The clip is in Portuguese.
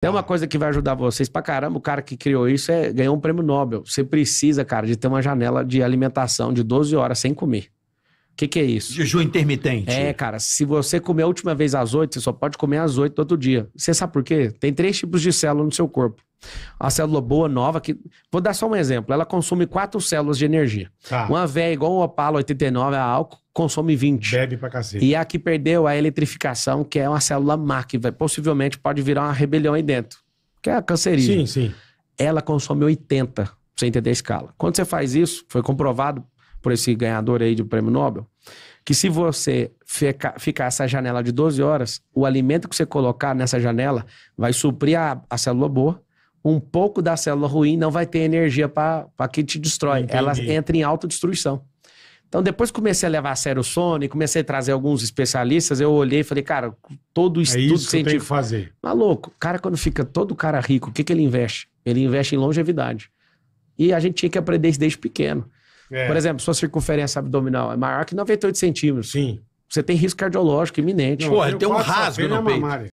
Tem uma tá. coisa que vai ajudar vocês pra caramba. O cara que criou isso é, ganhou um prêmio Nobel. Você precisa, cara, de ter uma janela de alimentação de 12 horas sem comer. O que, que é isso? Jejum intermitente. É, cara, se você comer a última vez às 8, você só pode comer às 8 do outro dia. Você sabe por quê? Tem três tipos de célula no seu corpo. A célula boa, nova, que. Vou dar só um exemplo. Ela consome quatro células de energia. Tá. Uma véia igual o Opala 89 a álcool consome 20. Bebe pra cacete. E a que perdeu a eletrificação, que é uma célula má, que vai, possivelmente pode virar uma rebelião aí dentro, que é a cancerígena. Sim, sim. Ela consome 80, pra você entender a escala. Quando você faz isso, foi comprovado por esse ganhador aí do prêmio Nobel, que se você ficar fica essa janela de 12 horas, o alimento que você colocar nessa janela vai suprir a, a célula boa, um pouco da célula ruim não vai ter energia para que te destrói. Entendi. Ela entra em autodestruição. Então, depois comecei a levar a sério o sono e comecei a trazer alguns especialistas, eu olhei e falei, cara, todo o é estudo é isso que científico. Tem que fazer. Maluco, o cara, quando fica todo cara rico, o que, que ele investe? Ele investe em longevidade. E a gente tinha que aprender isso desde pequeno. É. Por exemplo, sua circunferência abdominal é maior que 98 centímetros. Sim. Você tem risco cardiológico iminente. Não, Pô, ele tem um rasgo no peito.